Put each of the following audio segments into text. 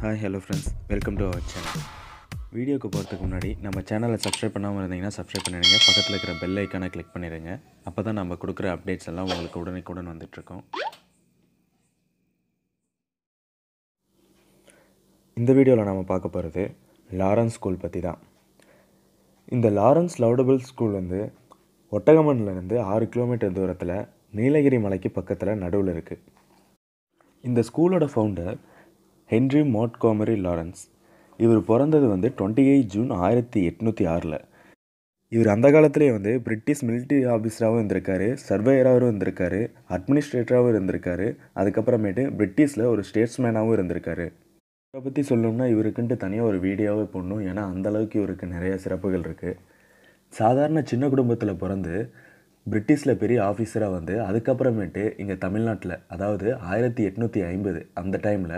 hi hello friends welcome to our channel வீடியோக்கு போகிறதுக்கு முன்னாடி நம்ம சேனலை சப்ஸ்கிரைப் பண்ணாமல் இருந்தீங்கன்னா சப்ஸ்கிரைப் பண்ணிடுங்க பக்கத்தில் இருக்கிற பெல் ஐக்கானை கிளிக் பண்ணிடுங்க அப்போ தான் நம்ம கொடுக்குற அப்டேட்ஸ் எல்லாம் உங்களுக்கு உடனுக்குடன் வந்துட்டுருக்கோம் இந்த வீடியோவில் நம்ம பார்க்க போகிறது லாரன்ஸ் ஸ்கூல் பற்றி தான் இந்த லாரன்ஸ் லவுடபிள் ஸ்கூல் வந்து ஒட்டகமன்லேருந்து ஆறு கிலோமீட்டர் தூரத்தில் நீலகிரி மலைக்கு பக்கத்தில் நடுவில் இருக்குது இந்த ஸ்கூலோட ஃபவுண்டர் ஹென்ரி மோட்காமரி லாரன்ஸ் இவர் பிறந்தது வந்து டுவெண்ட்டி எயிட் ஜூன் ஆயிரத்தி எட்நூற்றி ஆறில் இவர் அந்த காலத்திலே வந்து பிரிட்டிஷ் மிலிட்ரி ஆஃபீஸராகவும் இருந்திருக்காரு சர்வேயராகவும் இருந்திருக்காரு அட்மினிஸ்ட்ரேட்டராகவும் இருந்திருக்காரு அதுக்கப்புறமேட்டு பிரிட்டிஷில் ஒரு ஸ்டேட்ஸ்மேனாகவும் இருந்திருக்காரு இதை பற்றி சொல்லணும்னா இவருக்குன்ட்டு தனியாக ஒரு வீடியோவே போடணும் ஏன்னா அந்தளவுக்கு இவருக்கு நிறைய சிறப்புகள் இருக்குது சாதாரண சின்ன குடும்பத்தில் பிறந்து பிரிட்டிஷில் பெரிய ஆஃபீஸராக வந்து அதுக்கப்புறமேட்டு இங்கே தமிழ்நாட்டில் அதாவது ஆயிரத்தி எட்நூற்றி ஐம்பது அந்த டைமில்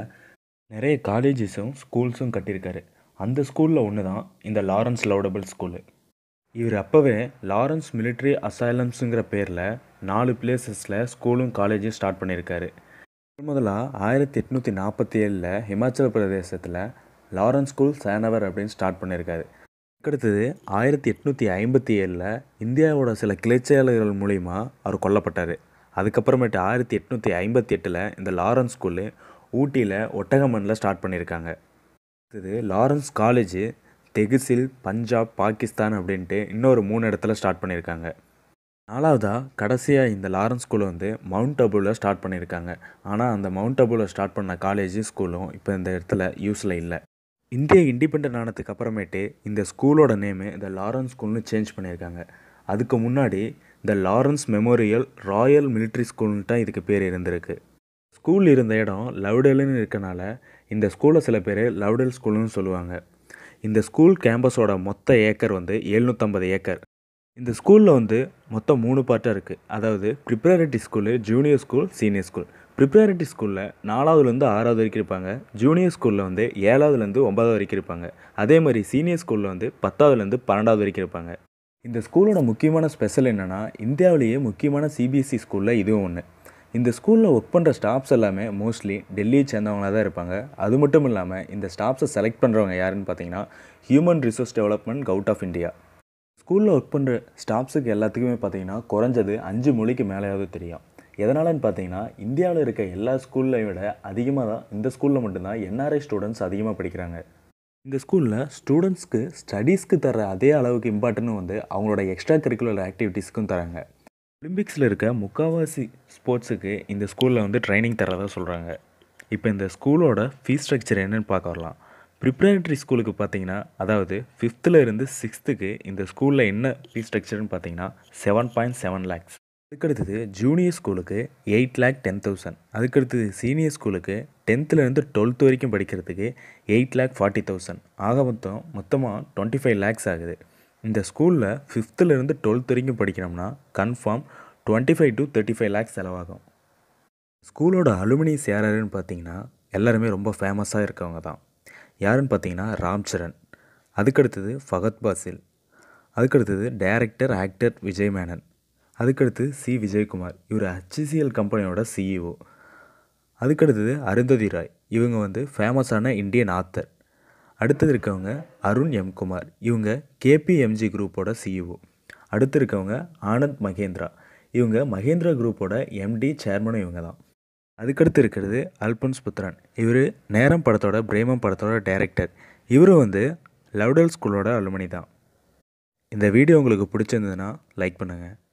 நிறைய காலேஜஸும் ஸ்கூல்ஸும் கட்டியிருக்காரு அந்த ஸ்கூலில் ஒன்று தான் இந்த லாரன்ஸ் லவுடபிள் ஸ்கூலு இவர் அப்போவே லாரன்ஸ் மிலிட்ரி அசைலம்ஸுங்கிற பேரில் நாலு பிளேசஸில் ஸ்கூலும் காலேஜும் ஸ்டார்ட் பண்ணியிருக்காரு முதலாக ஆயிரத்தி எட்நூற்றி நாற்பத்தி ஏழில் ஹிமாச்சல பிரதேசத்தில் லாரன்ஸ் ஸ்கூல் சேனவர் அப்படின்னு ஸ்டார்ட் பண்ணியிருக்காரு அடுத்தது ஆயிரத்தி எட்நூற்றி ஐம்பத்தி ஏழில் இந்தியாவோட சில கிளைச்செயலர்கள் மூலிமா அவர் கொல்லப்பட்டார் அதுக்கப்புறமேட்டு ஆயிரத்தி எட்நூற்றி ஐம்பத்தி எட்டில் இந்த லாரன்ஸ் ஸ்கூலு ஊட்டியில் ஒட்டகமனில் ஸ்டார்ட் பண்ணியிருக்காங்க அடுத்தது லாரன்ஸ் காலேஜ் தெகுசில் பஞ்சாப் பாகிஸ்தான் அப்படின்ட்டு இன்னொரு மூணு இடத்துல ஸ்டார்ட் பண்ணியிருக்காங்க நாலாவதாக கடைசியாக இந்த லாரன்ஸ் ஸ்கூல் வந்து மவுண்ட் அபுவில் ஸ்டார்ட் பண்ணியிருக்காங்க ஆனால் அந்த மவுண்ட் அபுவில் ஸ்டார்ட் பண்ண காலேஜ் ஸ்கூலும் இப்போ இந்த இடத்துல யூஸில் இல்லை இந்திய இண்டிபெண்ட் ஆனதுக்கு அப்புறமேட்டு இந்த ஸ்கூலோட நேமு இந்த லாரன்ஸ் ஸ்கூல்னு சேஞ்ச் பண்ணியிருக்காங்க அதுக்கு முன்னாடி இந்த லாரன்ஸ் மெமோரியல் ராயல் மிலிட்ரி தான் இதுக்கு பேர் இருந்திருக்கு ஸ்கூல் இருந்த இடம் லவ்டேலுன்னு இருக்கனால இந்த ஸ்கூலை சில பேர் லவ்டேல் ஸ்கூல்னு சொல்லுவாங்க இந்த ஸ்கூல் கேம்பஸோட மொத்த ஏக்கர் வந்து எழுநூற்றம்பது ஏக்கர் இந்த ஸ்கூலில் வந்து மொத்தம் மூணு பார்ட்டாக இருக்குது அதாவது preparatory school junior school senior school preparatory ஸ்கூலில் நாலாவதுலேருந்து ஆறாவது வரைக்கும் இருப்பாங்க ஜூனியர் ஸ்கூலில் வந்து ஏழாவதுலேருந்து ஒன்பதாவது வரைக்கும் இருப்பாங்க அதே மாதிரி சீனியர் ஸ்கூலில் வந்து பத்தாவதுலேருந்து பன்னெண்டாவது வரைக்கும் இருப்பாங்க இந்த ஸ்கூலோட முக்கியமான ஸ்பெஷல் என்னென்னா இந்தியாவிலேயே முக்கியமான சிபிஎஸ்சி e ஸ்கூலில் இதுவும் ஒன்று இந்த ஸ்கூலில் ஒர்க் பண்ணுற ஸ்டாஃப்ஸ் எல்லாமே மோஸ்ட்லி டெல்லியை சேர்ந்தவங்களாக தான் இருப்பாங்க அது மட்டும் இல்லாமல் இந்த ஸ்டாஃப்ஸை செலக்ட் பண்ணுறவங்க யாருன்னு பார்த்தீங்கன்னா human resource development government of India ஸ்கூலில் ஒர்க் பண்ணுற ஸ்டாஃப்ஸுக்கு எல்லாத்துக்குமே பார்த்திங்கன்னா குறைஞ்சது அஞ்சு மொழிக்கு மேலேயாவது தெரியும் எதனாலன்னு பார்த்தீங்கன்னா இந்தியாவில் இருக்க எல்லா ஸ்கூல்லை விட அதிகமாக தான் இந்த ஸ்கூலில் மட்டும்தான் என்ஆர்ஐ ஸ்டூடெண்ட்ஸ் அதிகமாக படிக்கிறாங்க இந்த ஸ்கூலில் ஸ்டூடெண்ட்ஸ்க்கு ஸ்டடீஸ்க்கு தர அதே அளவுக்கு இம்பார்ட்டன்ட் வந்து அவங்களோட எக்ஸ்ட்ரா கரிக்குலர் ஆக்டிவிட்டீஸ்க்கும் தராங்க ஒலிம்பிக்ஸில் இருக்க முக்காவாசி ஸ்போர்ட்ஸுக்கு இந்த ஸ்கூலில் வந்து ட்ரைனிங் தரதான் சொல்கிறாங்க இப்போ இந்த ஸ்கூலோட ஃபீஸ் ஸ்ட்ரக்சர் என்னென்னு பார்க்க வரலாம் ப்ரிப்ரேட்டரி ஸ்கூலுக்கு பார்த்தீங்கன்னா அதாவது ஃபிஃப்த்தில் இருந்து சிக்ஸ்த்துக்கு இந்த ஸ்கூலில் என்ன ஃபீஸ் ஸ்ட்ரக்சர்னு பார்த்தீங்கன்னா செவன் பாயிண்ட் செவன் லேக்ஸ் அதுக்கடுத்தது ஜூனியர் ஸ்கூலுக்கு எயிட் லேக் டென் தௌசண்ட் அதுக்கடுத்தது சீனியர் ஸ்கூலுக்கு டென்த்துலேருந்து டுவெல்த் வரைக்கும் படிக்கிறதுக்கு எயிட் லேக் ஃபார்ட்டி தௌசண்ட் ஆக மொத்தம் மொத்தமாக டுவெண்ட்டி ஃபைவ் லேக்ஸ் ஆகுது இந்த ஸ்கூலில் ஃபிஃப்த்துலேருந்து டுவெல்த் வரைக்கும் படிக்கணும்னா confirm twenty five to thirty five lakhs செலவாகும் ஸ்கூலோட அலுமினி சேரருன்னு பார்த்தீங்கன்னா எல்லாருமே ரொம்ப ஃபேமஸாக இருக்கவங்க தான் யாருன்னு பார்த்தீங்கன்னா ராம் சரண் அதுக்கடுத்தது ஃபகத் பாசில் அதுக்கடுத்தது டைரக்டர் ஆக்டர் விஜய் மேனன் அதுக்கடுத்து சி விஜயகுமார் இவர் ஹச்சிசிஎல் கம்பெனியோட சிஇஓ அதுக்கடுத்தது அருந்ததி ராய் இவங்க வந்து ஃபேமஸான இந்தியன் ஆத்தர் அடுத்தது இருக்கவங்க அருண் எம் குமார் இவங்க கேபிஎம்ஜி குரூப்போட சிஇஓ e அடுத்து இருக்கவங்க ஆனந்த் மகேந்திரா இவங்க மகேந்திரா குரூப்போட எம்டி சேர்மனும் இவங்க தான் அதுக்கடுத்து இருக்கிறது அல்பன்ஸ் புத்ரன் இவர் நேரம் படத்தோட பிரேமம் படத்தோட டைரக்டர் இவரும் வந்து லவ்டல் ஸ்கூலோட அலுமணி தான் இந்த வீடியோ உங்களுக்கு பிடிச்சிருந்ததுன்னா லைக் பண்ணுங்கள்